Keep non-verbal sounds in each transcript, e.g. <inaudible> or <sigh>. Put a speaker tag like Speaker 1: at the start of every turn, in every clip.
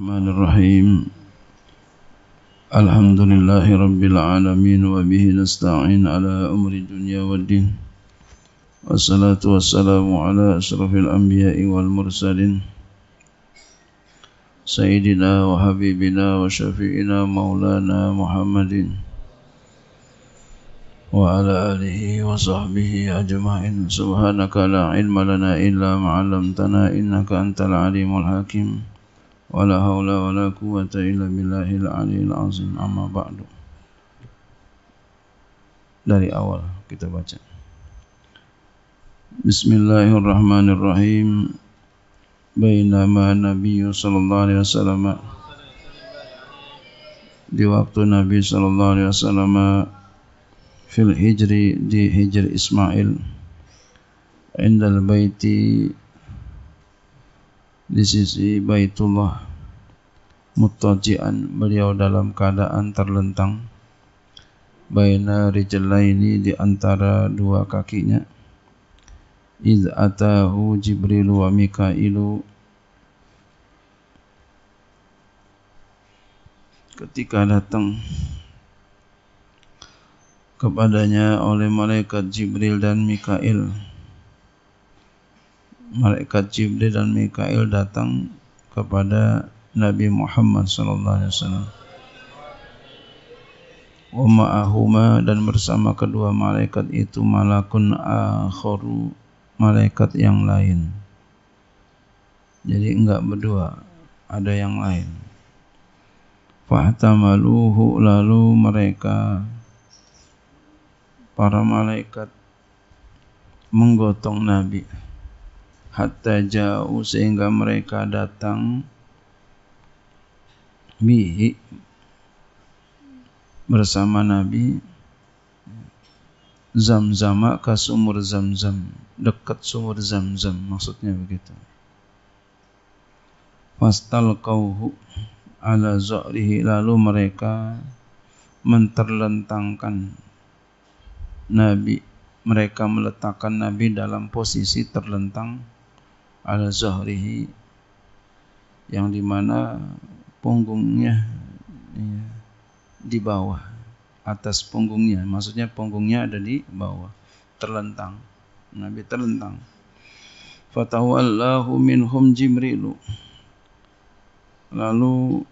Speaker 1: الرحمن الرحيم الحمد لله رب العالمين وبه نستعين على أمر الدنيا والدين والصلاة والسلام على أشرف الأنبياء والمرسلين سيدنا وحبيبنا وشفيعنا مولانا محمد وعلى آله وصحبه أجمعين سبحانك لا علم لنا إلا ما علمتنا إنك أنت العليم الحكيم ولا حول ولا قوة إلا بالله العلي العظيم amma بعد dari awal kita baca Bismillahirrahmanirrahim Bainama Nabi Sallallahu Alaihi Wasallam Di waktu Nabi Sallallahu Alaihi Wasallam Fil Hijri di Hijr Ismail Indal Baiti di sisi Baitullah muttajian beliau dalam keadaan terlentang baina rijalaini di antara dua kakinya iz atahu Jibril wa Mikailu ketika datang kepadanya oleh malaikat Jibril dan Mikail malaikat Jibril dan Mikail datang kepada Nabi Muhammad sallallahu alaihi wasallam. Wa ma'ahuma dan bersama kedua malaikat itu malakun akharu malaikat yang lain. Jadi enggak berdua, ada yang lain. Fahtamaluhu lalu mereka para malaikat menggotong Nabi hatta jauh sehingga mereka datang bihi bersama Nabi zam zam-zama ke sumur zam dekat sumur zam-zam maksudnya begitu. pastal kauhu ala zahrihi lalu mereka menterlentangkan Nabi mereka meletakkan Nabi dalam posisi terlentang ala zahrihi yang dimana punggungnya ya, di bawah atas punggungnya maksudnya punggungnya ada di bawah terlentang Nabi terlentang fatawallahu minhum jibrilu lalu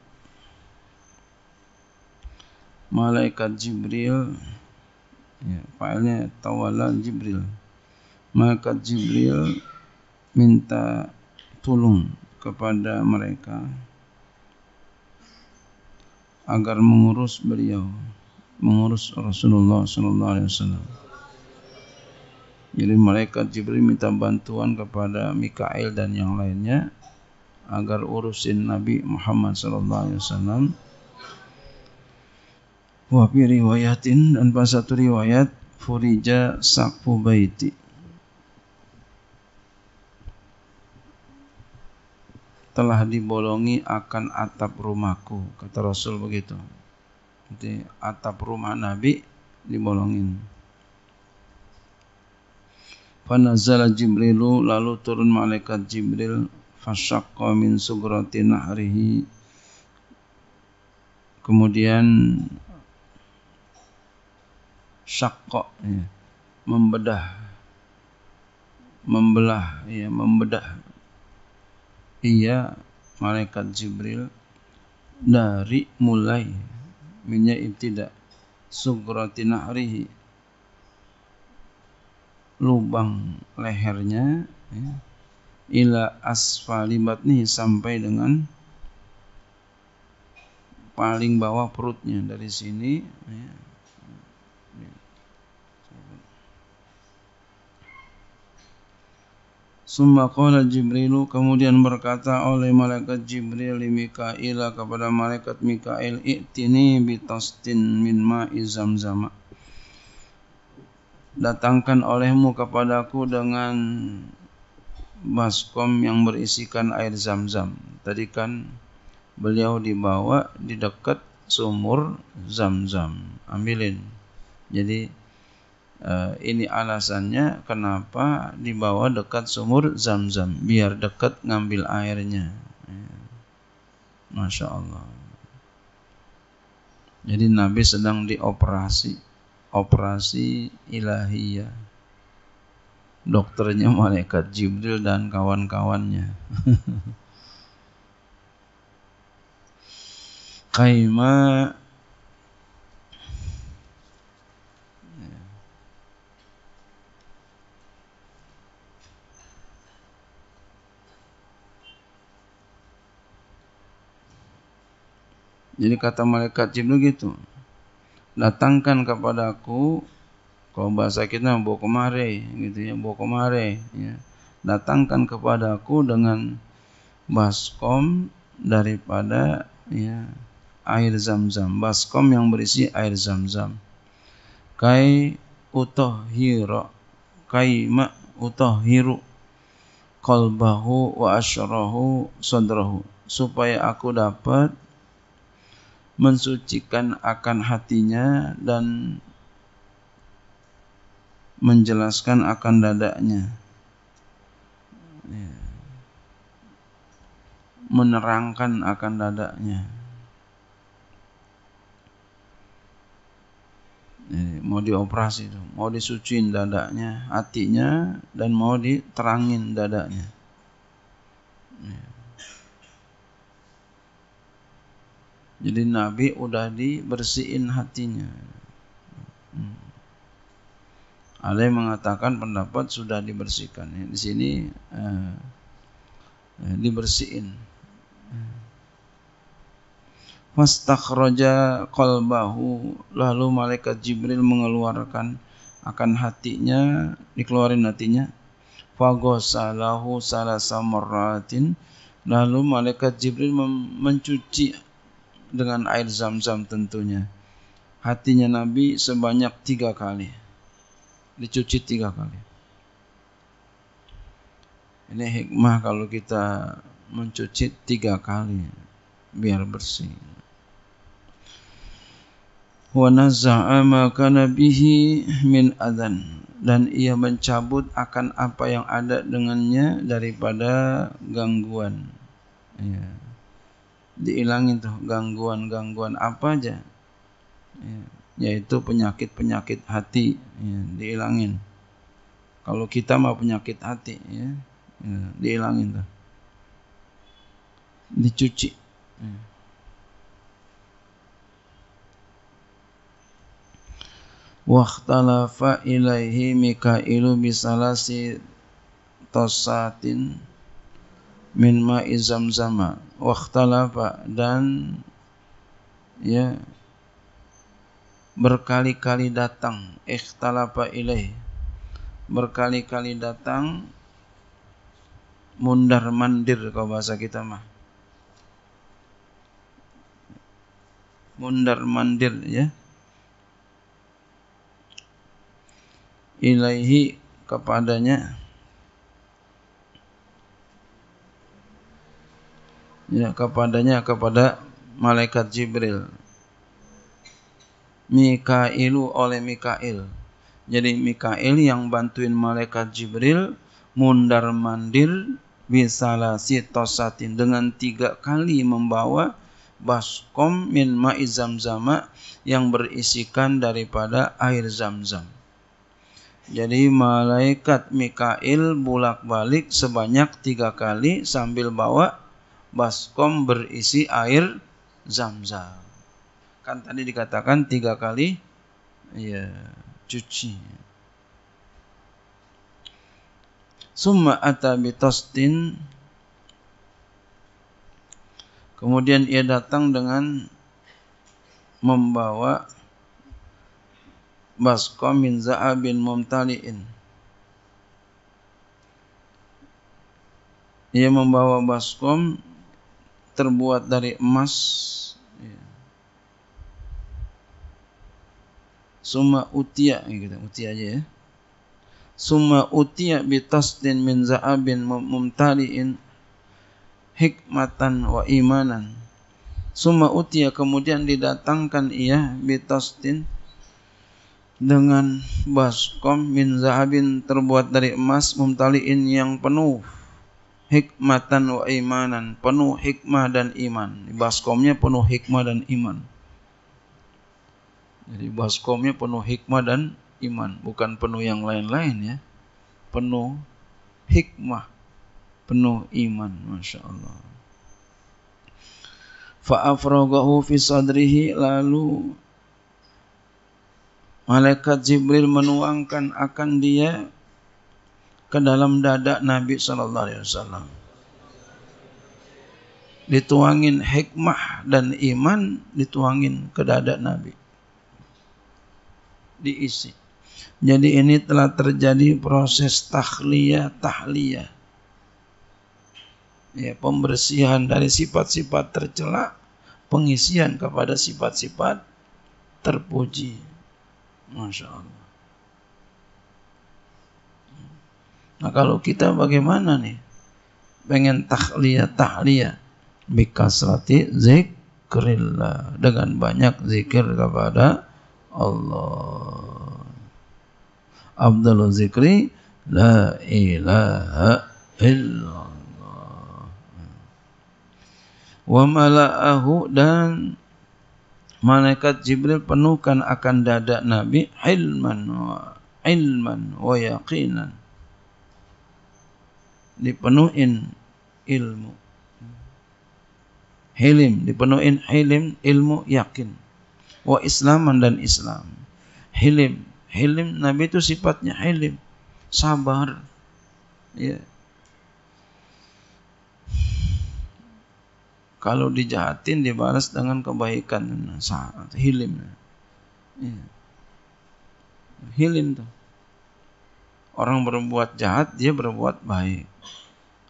Speaker 1: malaikat jibril ya, fa'ilnya tawala jibril malaikat jibril minta tolong kepada mereka agar mengurus beliau, mengurus Rasulullah sallallahu alaihi wasallam. Jadi malaikat Jibril minta bantuan kepada Mikail dan yang lainnya agar urusin Nabi Muhammad sallallahu alaihi wasallam. Wa riwayatin dan pas satu riwayat furija Sakubaiti. telah dibolongi akan atap rumahku kata Rasul begitu jadi atap rumah Nabi dibolongin Fanazala Jibrilu lalu turun malaikat Jibril fasyaqqa min sugrati nahrihi kemudian syakko ya, membedah membelah ya membedah ia malaikat Jibril dari mulai minya tidak sugrati na'rihi lubang lehernya ya, ila asfalibat nih sampai dengan paling bawah perutnya dari sini ya, Summa qala Jibrilu kemudian berkata oleh malaikat Jibril li Mikail kepada malaikat Mikail i'tini bitastin min ma'i zamzam. Datangkan olehmu kepadaku dengan baskom yang berisikan air zam-zam. Tadi kan beliau dibawa di dekat sumur zam-zam. Ambilin. Jadi Eh, ini alasannya kenapa dibawa dekat sumur zam-zam biar dekat ngambil airnya ya. Masya Allah jadi Nabi sedang dioperasi operasi ilahiyah dokternya malaikat Jibril dan kawan-kawannya <laughs> Kaimah. Jadi kata malaikat Jibril gitu. Datangkan kepadaku kalau bahasa kita bawa kemari gitu ya, bawa kemari ya. Datangkan kepadaku dengan baskom daripada ya air zam-zam, baskom yang berisi air zam-zam. Kai utohiro, kai ma utohiru kolbahu wa ashrohu sodrohu. supaya aku dapat mensucikan akan hatinya dan menjelaskan akan dadanya ya. menerangkan akan dadanya ya, mau dioperasi tuh, mau disucin dadanya, hatinya dan mau diterangin dadanya. Ya. Jadi Nabi udah dibersihin hatinya. Hmm. Ada yang mengatakan pendapat sudah dibersihkan. Ya, di sini eh, eh, dibersihin. Fastakhraja qalbahu lalu malaikat Jibril mengeluarkan akan hatinya dikeluarin hatinya fagosalahu salasa lalu malaikat Jibril mencuci dengan air zam-zam tentunya. Hatinya Nabi sebanyak tiga kali. Dicuci tiga kali. Ini hikmah kalau kita mencuci tiga kali biar bersih. Wa nazza'a ma kana bihi min adan dan ia mencabut akan apa yang ada dengannya daripada gangguan. Ya diilangin tuh gangguan-gangguan apa aja ya, yaitu penyakit-penyakit hati ya, diilangin kalau kita mau penyakit hati ya, ya diilangin tuh dicuci ya. Waktalafa ilaihi Mikailu bisalasi tosatin min ma'i zamzama waktalafa dan ya berkali-kali datang ikhtalafa ilaih berkali-kali datang mundar mandir kalau bahasa kita mah mundar mandir ya ilaihi kepadanya ya kepadanya kepada malaikat Jibril Mikailu oleh Mikail jadi Mikail yang bantuin malaikat Jibril mundar mandir bisalasi sitosatin dengan tiga kali membawa baskom min ma'i zamzama yang berisikan daripada air zam-zam. Jadi malaikat Mikail bolak-balik sebanyak tiga kali sambil bawa baskom berisi air zam-zam. Kan tadi dikatakan tiga kali ya cuci. Summa atabitostin. Kemudian ia datang dengan membawa baskom min za'abin mumtali'in. Ia membawa baskom terbuat dari emas ya. summa utia gitu utia aja ya summa utia bitasdin min za'abin mumtali'in hikmatan wa imanan summa utia kemudian didatangkan ia bitasdin dengan baskom min za'abin terbuat dari emas mumtali'in yang penuh hikmatan wa imanan penuh hikmah dan iman di baskomnya penuh hikmah dan iman jadi baskomnya penuh hikmah dan iman bukan penuh yang lain-lain ya penuh hikmah penuh iman Masya Allah fa'afrogahu fi sadrihi lalu malaikat Jibril menuangkan akan dia ke dalam dada Nabi sallallahu alaihi wasallam. Dituangin hikmah dan iman dituangin ke dada Nabi. Diisi. Jadi ini telah terjadi proses tahliyah tahliyah. Ya, pembersihan dari sifat-sifat tercela, pengisian kepada sifat-sifat terpuji. Masya
Speaker 2: Nah kalau kita bagaimana
Speaker 1: nih? Pengen tahliya tahliyah. Bikasrati zikrillah. Dengan banyak zikir kepada Allah. Abdul zikri la ilaha illallah. Wa mala'ahu dan malaikat Jibril penuhkan akan dada Nabi ilman wa ilman wa yaqinan dipenuhin ilmu. Hilim, dipenuhin hilim, ilmu, yakin. Wa islaman dan islam. Hilim, hilim, Nabi itu sifatnya hilim. Sabar. Ya. Kalau dijahatin dibalas dengan kebaikan. Saat hilim. Ya. Hilim tuh. Orang berbuat jahat, dia berbuat baik.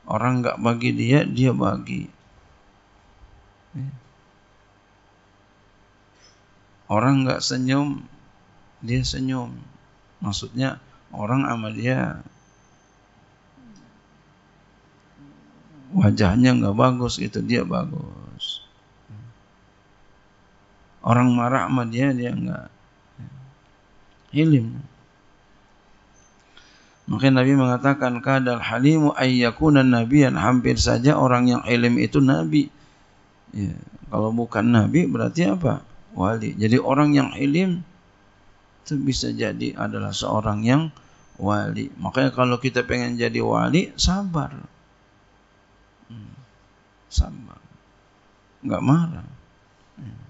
Speaker 1: Orang nggak bagi dia, dia bagi. Orang nggak senyum, dia senyum. Maksudnya orang sama dia wajahnya nggak bagus, itu dia bagus. Orang marah sama dia, dia nggak. Hilim. Mungkin Nabi mengatakan kadal halimu ayyakunan nabiyan hampir saja orang yang ilim itu nabi. Ya, kalau bukan nabi berarti apa? Wali. Jadi orang yang ilim itu bisa jadi adalah seorang yang wali. Makanya kalau kita pengen jadi wali, sabar. Hmm. Sabar. Enggak marah. Hmm.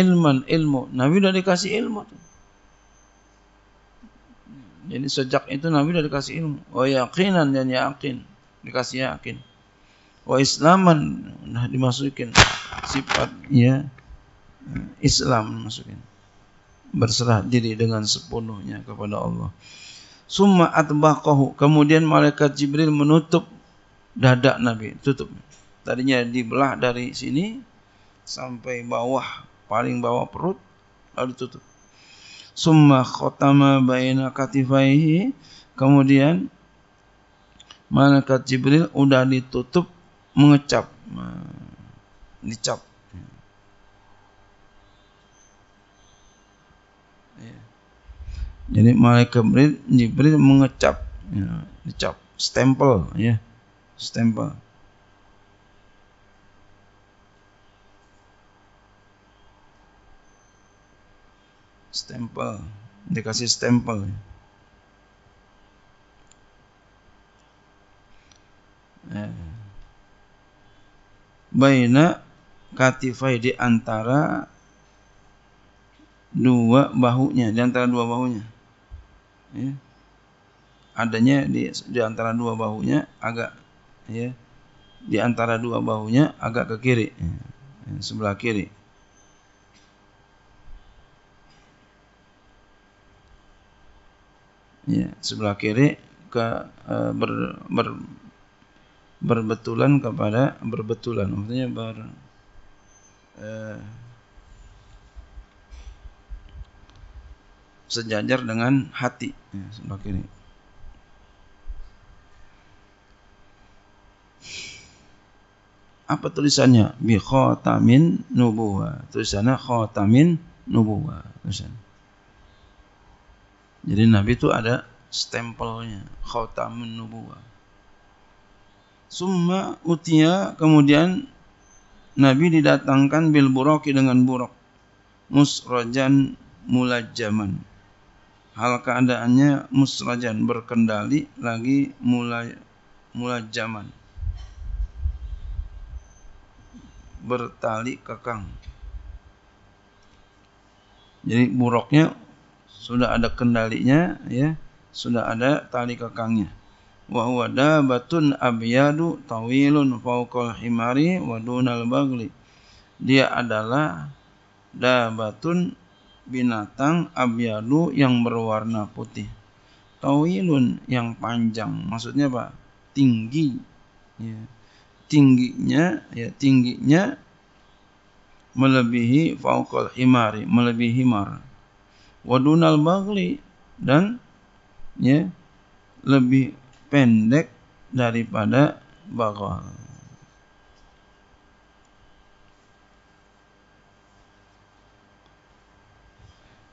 Speaker 1: Ilman ilmu. Nabi udah dikasih ilmu tuh. Jadi sejak itu Nabi sudah dikasih ilmu. Wa yakinan dan yakin. Dikasih yakin. Wa islaman nah dimasukin sifatnya eh, Islam masukin. Berserah diri dengan sepenuhnya kepada Allah. Summa atbaqahu. Kemudian malaikat Jibril menutup dada Nabi, tutup. Tadinya dibelah dari sini sampai bawah, paling bawah perut lalu tutup summa khotama baina katifaihi kemudian malaikat Jibril udah ditutup mengecap nah, dicap iya. jadi malaikat Jibril, Jibril mengecap iya, dicap stempel ya stempel stempel dikasih stempel ya. baina katifai di antara dua bahunya di antara dua bahunya ya. adanya di di antara dua bahunya agak ya di antara dua bahunya agak ke kiri ya. sebelah kiri ya, sebelah kiri ke e, ber, ber, berbetulan kepada berbetulan maksudnya ber e, sejajar dengan hati ya, sebelah kiri apa tulisannya bi khatamin nubuwa tulisannya khatamin nubuwa tulisannya jadi Nabi itu ada stempelnya, khatamun nubuwah. Summa utia kemudian Nabi didatangkan bil buraki dengan buruk. Musrajan mulajaman. Hal keadaannya musrajan berkendali lagi mulai mulajaman. Bertali kekang. Jadi buruknya sudah ada kendalinya ya sudah ada tali kekangnya wa huwa dabatun abyadu tawilun fawqal himari wa dunal bagli dia adalah dabatun binatang abyadu yang berwarna putih tawilun yang panjang maksudnya apa tinggi ya tingginya ya tingginya melebihi fawqal himari melebihi himar wadunal bagli dan ya lebih pendek daripada bagol.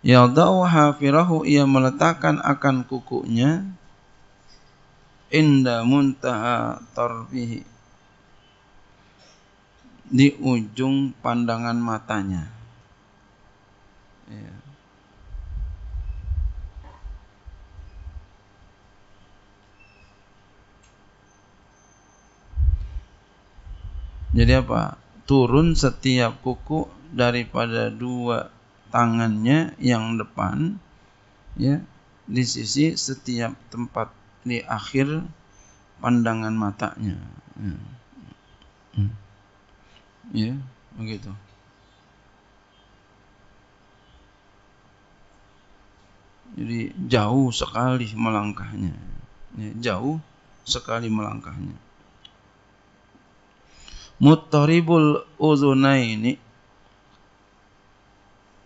Speaker 1: Yadau hafirahu ia meletakkan akan kukunya inda muntaha tarfihi di ujung pandangan matanya. Ya. jadi apa turun setiap kuku daripada dua tangannya yang depan ya di sisi setiap tempat di akhir pandangan matanya ya, ya begitu jadi jauh sekali melangkahnya ya, jauh sekali melangkahnya Muttaribul uzunaini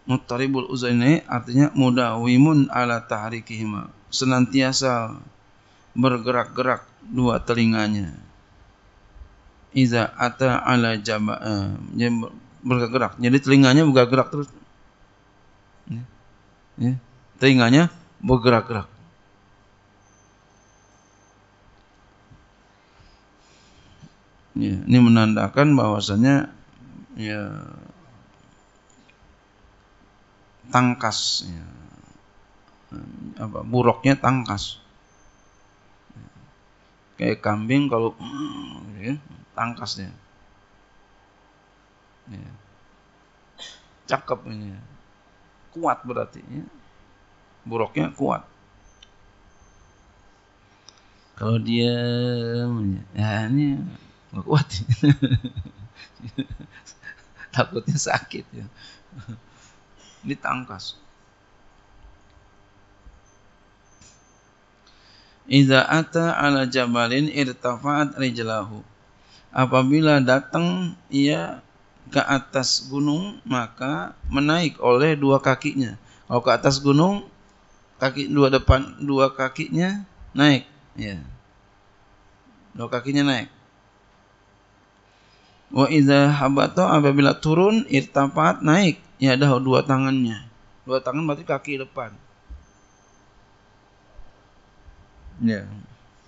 Speaker 1: Muttaribul uzunaini artinya mudawimun ala tahrikihima Senantiasa bergerak-gerak dua telinganya Iza ata ala jama'a eh, bergerak jadi telinganya bergerak terus ya. ya. telinganya bergerak-gerak Ya, ini menandakan bahwasanya ya tangkas ya. apa buruknya tangkas kayak kambing kalau ya, tangkasnya ya. cakep ini kuat berarti ya. buruknya kuat kalau dia ya ini kuat <laughs> takutnya sakit ya ini tangkas Iza ata ala jabalin irtafa'at rijalahu. Apabila datang ia ke atas gunung maka menaik oleh dua kakinya Kalau ke atas gunung kaki dua depan dua kakinya naik ya. Dua kakinya naik Wa idza habato apabila turun irtapat naik ya dah dua tangannya. Dua tangan berarti kaki depan. Ya.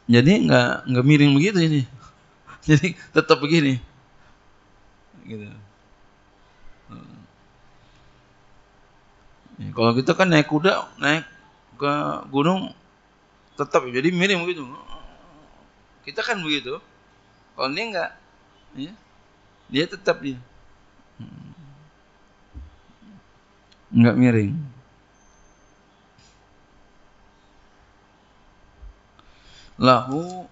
Speaker 1: Jadi nggak nggak miring begitu ini. <laughs> Jadi tetap begini. Gitu. Ya, kalau kita gitu kan naik kuda, naik ke gunung tetap jadi miring begitu. Kita kan begitu. Kalau ini enggak, ya dia tetap dia. Enggak hmm. miring. Lahu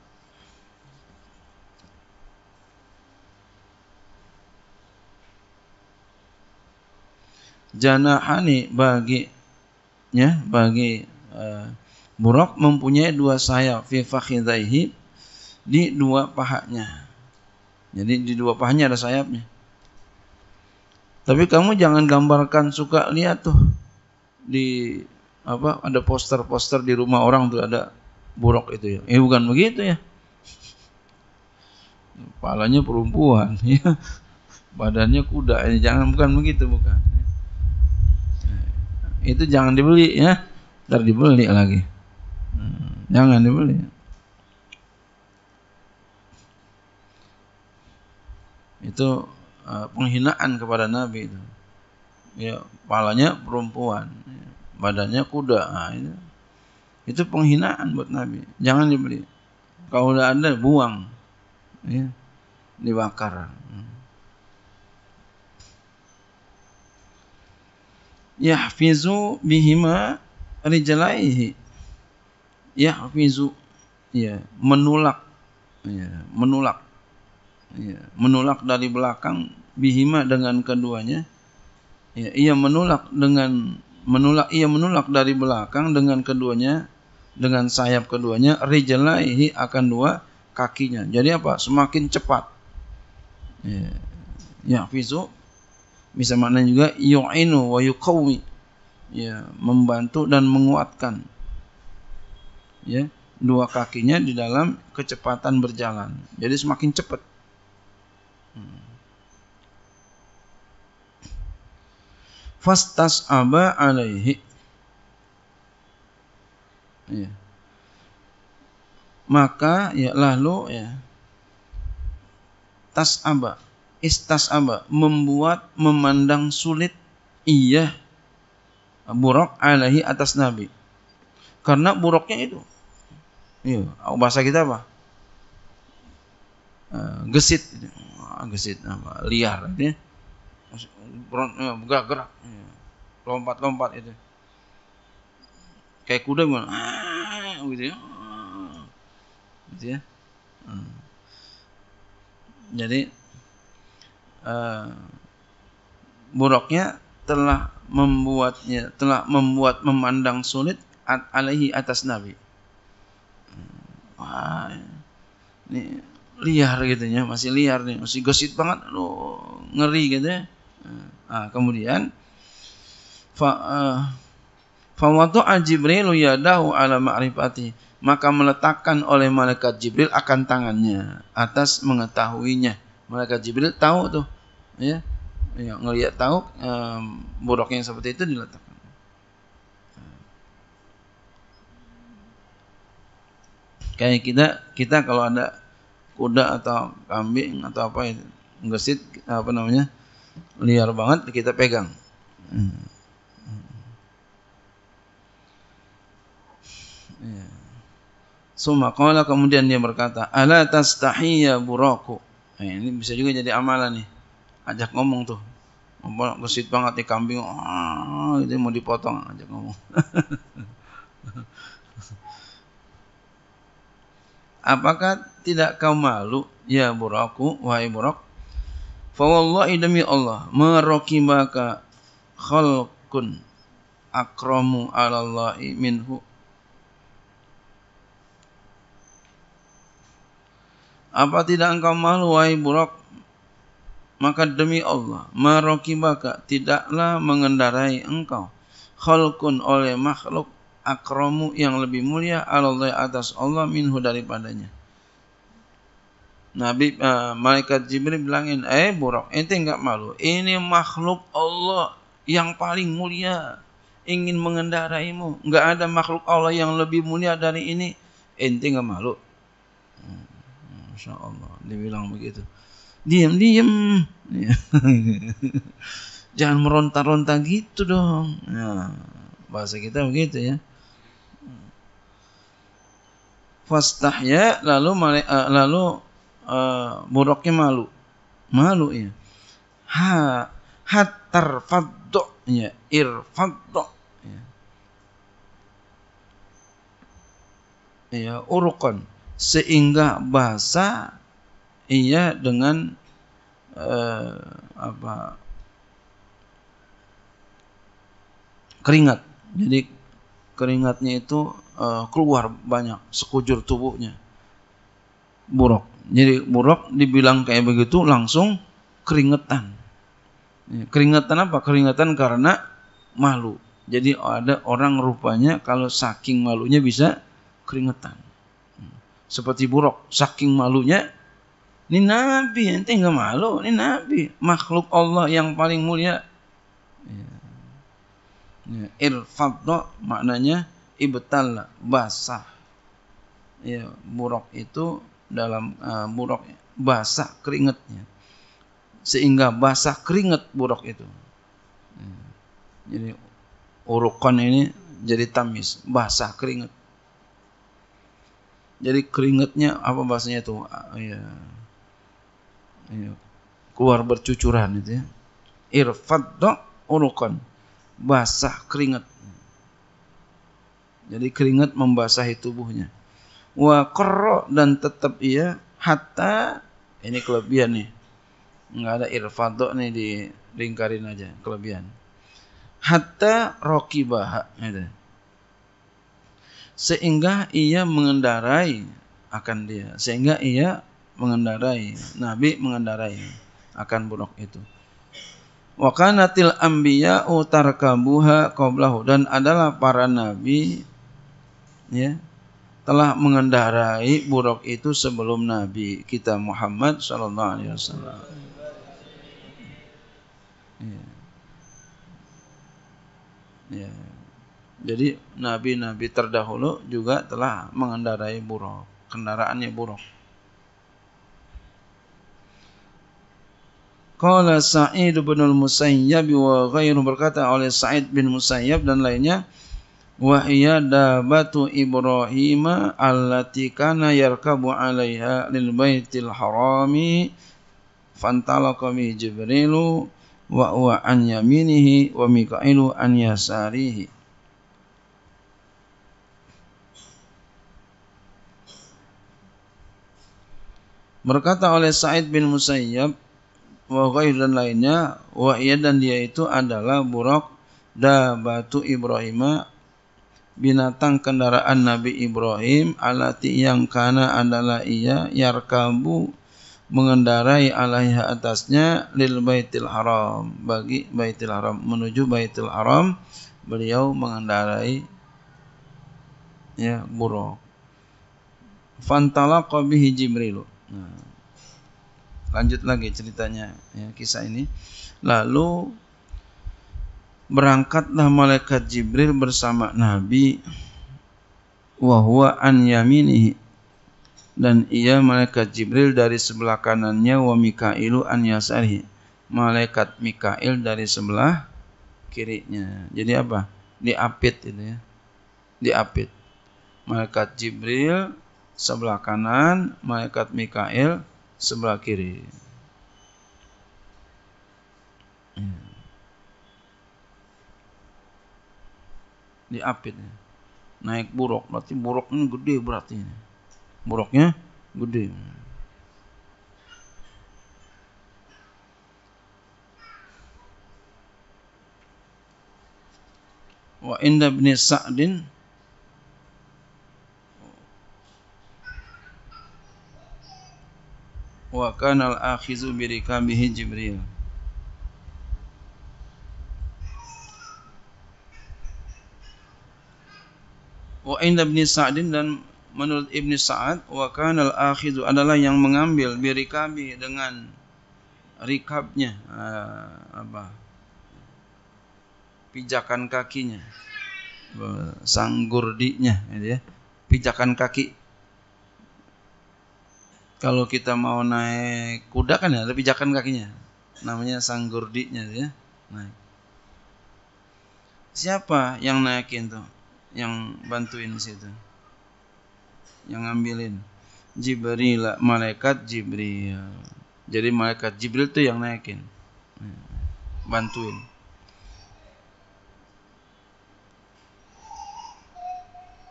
Speaker 1: janahani bagi ya bagi uh, eh, burak mempunyai dua sayap fi di dua pahanya jadi di dua pahanya ada sayapnya. Tapi kamu jangan gambarkan suka lihat tuh di apa ada poster-poster di rumah orang tuh ada buruk itu ya. Eh bukan begitu ya. Palanya perempuan <laughs> ya. Badannya kuda ya. Jangan bukan begitu bukan. Itu jangan dibeli ya. Ntar dibeli lagi. Hmm, jangan dibeli. itu e, penghinaan kepada Nabi itu. Ya, palanya perempuan, badannya kuda. Nah, itu, itu penghinaan buat Nabi. Jangan dibeli. Kalau udah ada buang, ya, dibakar. Yahfizu bihima rijalaihi. Yahfizu ya menulak ya, menolak ya, menolak dari belakang bihima dengan keduanya ya, ia menolak dengan menolak ia menolak dari belakang dengan keduanya dengan sayap keduanya rijalaihi akan dua kakinya jadi apa semakin cepat ya, ya bisa mana juga yu'inu wa yuqawi ya membantu dan menguatkan ya dua kakinya di dalam kecepatan berjalan jadi semakin cepat Fastas aba alaihi. Ya. Maka ya lalu ya tas aba istas aba membuat memandang sulit iya buruk alaihi atas nabi karena buruknya itu iya bahasa kita apa eh, gesit gesit apa liar ini ya, gerak gerak ya. lompat lompat itu kayak kuda gimana ah, gitu ya gitu ya hmm. jadi uh, buruknya telah membuatnya telah membuat memandang sulit at alaihi atas nabi hmm. wah ini liar gitu ya, masih liar nih, masih gosip banget, lo ngeri gitu ya. Nah, kemudian fa uh, eh, fa Jibril yadahu ala ma'rifati maka meletakkan oleh malaikat Jibril akan tangannya atas mengetahuinya. Malaikat Jibril tahu tuh ya. Ya, ngelihat tahu um, buruknya yang seperti itu diletakkan. Kayak kita kita kalau ada kuda atau kambing atau apa itu ngesit apa namanya liar banget kita pegang hmm. kalau iya. kemudian dia berkata, "Ala tahiyah buraku?" Nah, ini bisa juga jadi amalan nih. Ajak ngomong tuh. Ngomong gesit banget di kambing. Ah, itu mau dipotong, ajak ngomong. <laughs> Apakah tidak kau malu ya buraku wahai burak fa wallahi demi Allah marokibaka khalqun akramu alallahi minhu Apa tidak engkau malu wahai burak maka demi Allah marokibaka tidaklah mengendarai engkau khalqun oleh makhluk akramu yang lebih mulia Allah atas Allah minhu daripadanya Nabi uh, malaikat Jibril bilangin, "Eh Burak, ente enggak malu. Ini makhluk Allah yang paling mulia ingin mengendaraimu. Enggak ada makhluk Allah yang lebih mulia dari ini. Ente enggak malu." Masya Allah, dibilang begitu. Diam, diam. <laughs> Jangan meronta-ronta gitu dong. Ya, bahasa kita begitu ya. Fastahya lalu eh, lalu uh, malu malu ya ha hatar fadoknya fadok. ya. ya urukon sehingga bahasa iya dengan uh, apa keringat jadi keringatnya itu uh, keluar banyak sekujur tubuhnya buruk jadi buruk dibilang kayak begitu langsung keringetan. Ya, keringetan apa? Keringetan karena malu. Jadi ada orang rupanya kalau saking malunya bisa keringetan. Seperti buruk, saking malunya. Ini Nabi, ente nggak malu. Ini Nabi, makhluk Allah yang paling mulia. Ya. Ya. maknanya ibtala basah. Ya, buruk itu dalam uh, buruk basah keringetnya sehingga basah keringet buruk itu jadi urukan ini jadi tamis basah keringet jadi keringetnya apa bahasanya itu ya, ya keluar bercucuran itu ya irfadda urukan basah keringet jadi keringet membasahi tubuhnya wa qara dan tetap ia hatta ini kelebihan nih. Enggak ada irfadho nih di ringkarin aja kelebihan. Hatta rokibaha gitu. Sehingga ia mengendarai akan dia. Sehingga ia mengendarai. Nabi mengendarai akan buruk itu. Wa kanatil anbiya'u tarkabuha qablahu dan adalah para nabi ya telah mengendarai buruk itu sebelum Nabi kita Muhammad Shallallahu Alaihi Wasallam. Ya. Jadi nabi-nabi terdahulu juga telah mengendarai buruk, kendaraannya buruk. Qala Sa'id bin musayyab wa ghairu berkata oleh Sa'id bin Musayyab dan lainnya, wa hiya dabatu Ibrahim allati kana yarkabu 'alaiha lil baitil harami fantalaqa mi Jibrilu wa huwa an yaminihi wa Mikailu an yasarihi Berkata oleh Sa'id bin Musayyab wa ghair dan lainnya wa iya dan dia itu adalah burak batu Ibrahim binatang kendaraan Nabi Ibrahim alati yang kana adalah ia yarkabu mengendarai alaih atasnya lil baitil haram bagi baitil haram menuju baitil haram beliau mengendarai ya buruk fantalaqa bihi jibril nah, lanjut lagi ceritanya ya kisah ini lalu berangkatlah malaikat Jibril bersama Nabi wahwa an yaminihi dan ia malaikat Jibril dari sebelah kanannya wa Mikailu an yasarihi malaikat Mikail dari sebelah kirinya jadi apa diapit ini ya diapit malaikat Jibril sebelah kanan malaikat Mikail sebelah kiri ya. diapit naik buruk berarti buruk ini gede berarti buruknya gede wa inda bin Sa'din wa kana al-akhizu bi rikabihi Jibril inda ibni Sa'din dan menurut Ibni Sa'ad wa kana al adalah yang mengambil birikabi dengan rikabnya uh, apa pijakan kakinya sanggurdinya gitu ya pijakan kaki kalau kita mau naik kuda kan ya ada pijakan kakinya namanya sanggurdinya gitu ya naik siapa yang naikin tuh yang bantuin situ yang ngambilin Jibril malaikat Jibril jadi malaikat Jibril tuh yang naikin bantuin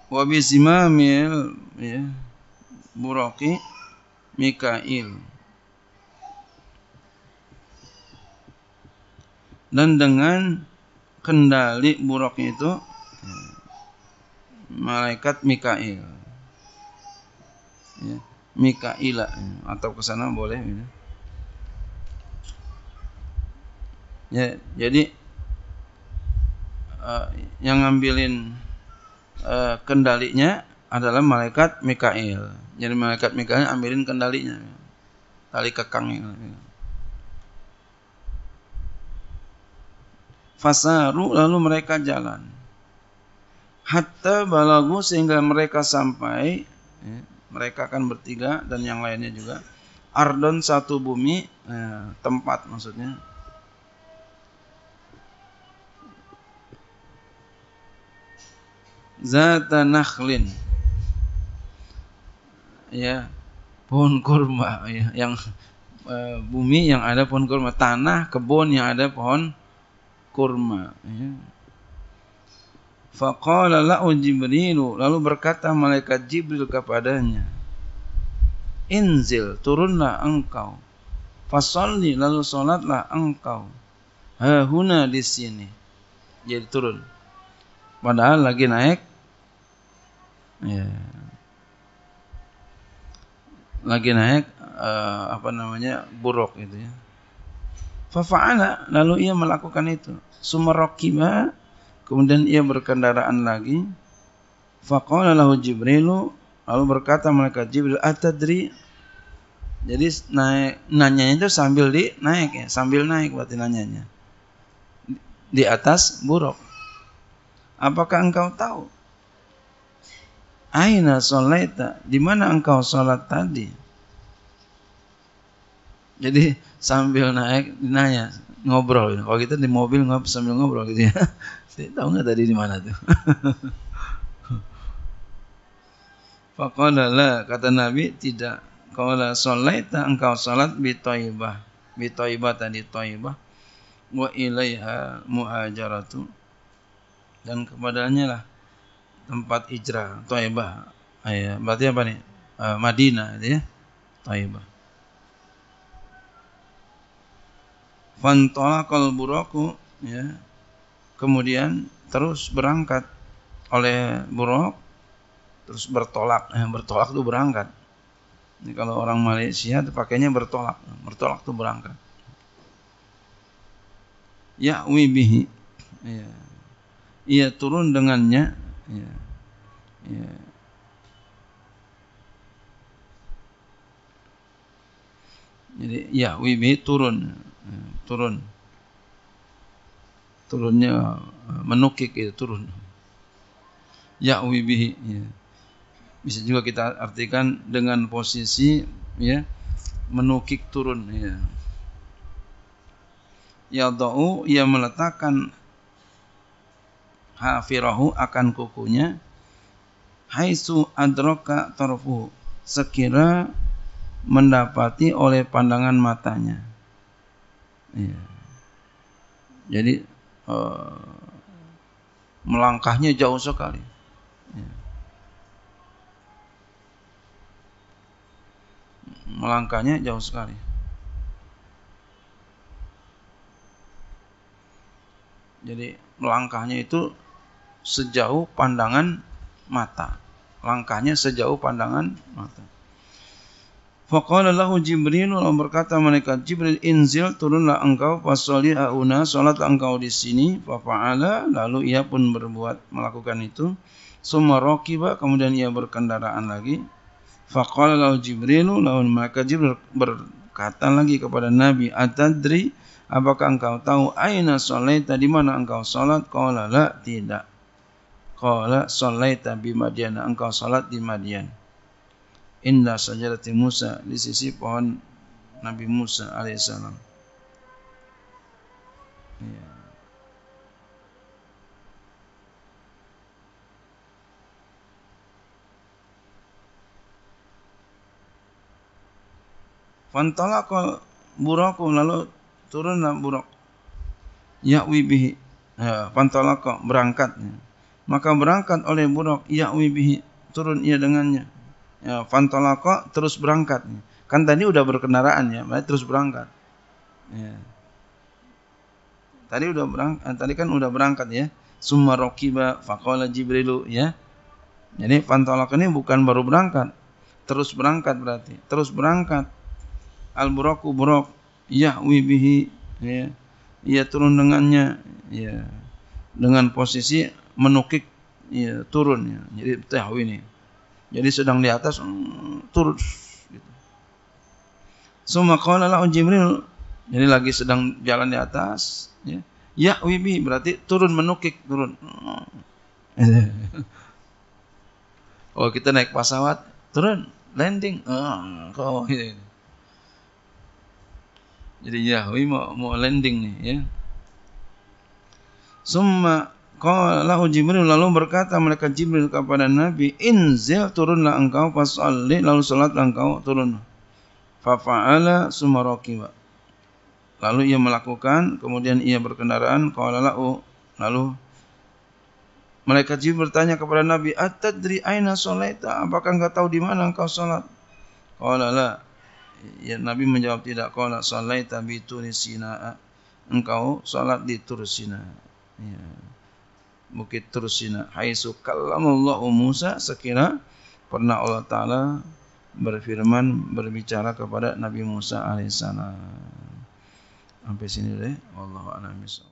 Speaker 1: wabisimamil ya buraki Mikail dan dengan kendali buroknya itu malaikat Mikail. Ya, Mikaila atau ke sana boleh ya. ya jadi uh, yang ngambilin uh, kendalinya adalah malaikat Mikail. Jadi malaikat Mikail ambilin kendalinya. Tali kekang Ya. Fasaru lalu mereka jalan hatta balagu sehingga mereka sampai ya, mereka akan bertiga dan yang lainnya juga ardon satu bumi eh, tempat maksudnya zata nakhlin ya pohon kurma ya yang eh, bumi yang ada pohon kurma tanah kebun yang ada pohon kurma ya Faqala la'u Jibrilu lalu berkata malaikat Jibril kepadanya Inzil turunlah engkau Fasalli lalu solatlah engkau Hahuna di sini Jadi turun Padahal lagi naik ya. Lagi naik uh, Apa namanya Buruk itu ya Fafa'ala lalu ia melakukan itu Sumerokimah Kemudian ia berkendaraan lagi. Faqala lahu Jibril, lalu berkata malaikat Jibril atadri jadi naik nanyanya itu sambil di naik ya, sambil naik berarti nanyanya. Di atas buruk. Apakah engkau tahu? Aina solaita, di mana engkau salat tadi? Jadi sambil naik nanya, ngobrol gitu. kalau kita di mobil ngobrol sambil ngobrol gitu ya <laughs> saya tahu nggak tadi di mana tuh pokoknya <laughs> kata Nabi tidak solat tak engkau salat bi toibah bi toibah tadi toibah wa ilaiha muajaratu dan kepadanya lah tempat hijrah toibah. Ayah, berarti apa nih eh, Madinah gitu ya taibah fantolakal buraku ya kemudian terus berangkat oleh buruk terus bertolak eh, bertolak tuh berangkat ini kalau orang Malaysia tuh pakainya bertolak bertolak tuh berangkat ya wibihi ya ia turun dengannya ya, ya. jadi ya wibihi turun turun turunnya eh, menukik itu turun ya bihi ya. bisa juga kita artikan dengan posisi ya menukik turun ya ya yadau ia meletakkan hafirahu akan kukunya Hai su adroka torfu sekira mendapati oleh pandangan matanya Iya. Jadi eh, melangkahnya jauh sekali. Iya. Melangkahnya jauh sekali. Jadi melangkahnya itu sejauh pandangan mata. Langkahnya sejauh pandangan mata. Faqala lahu Jibril lalu berkata malaikat Jibril inzil turunlah engkau fasoli auna salat engkau di sini fa'ala lalu ia pun berbuat melakukan itu summa raqiba kemudian ia berkendaraan lagi faqala lahu Jibril lalu maka Jibril berkata lagi kepada Nabi atadri apakah engkau tahu aina salaita di mana engkau salat qala la tidak qala salaita bi Madian engkau salat di Madian indah sajarati Musa di sisi pohon Nabi Musa alaihissalam. Ya. Fantalaqal buraku lalu turunlah burak yakwi bihi ya, fantalaka berangkat maka berangkat oleh burak yakwi bihi turun ia dengannya ya, fantolako terus berangkat kan tadi udah berkendaraan ya berarti terus berangkat ya. tadi udah berangkat eh, tadi kan udah berangkat ya summa rakiba beri jibrilu ya jadi fantolako ini bukan baru berangkat terus berangkat berarti terus berangkat al buraku burok, yahwi bihi ya ia turun dengannya ya dengan posisi menukik ya turun ya jadi tahu ini jadi sedang di atas mm, turun. terus gitu. Suma qala jadi lagi sedang jalan di atas ya. ya wibi berarti turun menukik turun. Oh <laughs> kita naik pesawat turun landing. Oh Jadi Yahwi mau, mau landing nih ya. Summa Qalahu Jibril lalu berkata mereka Jibril kepada Nabi, "Inzil turunlah engkau fasalli lalu salat engkau turun." Fafa'ala sumarakiwa. Lalu ia melakukan, kemudian ia berkendaraan qala lalu mereka Jibril bertanya kepada Nabi, "Atadri aina sholaita? Apakah engkau tahu di mana engkau salat?" Kalau lalu, Ya, Nabi menjawab tidak. Qala sholaita bi Turisina. Engkau salat di Turisina. Ya. Bukit Tursina. Haisu kallamallahu Musa sekira pernah Allah Ta'ala berfirman, berbicara kepada Nabi Musa AS. Sampai sini deh. Wallahu'alaikum warahmatullahi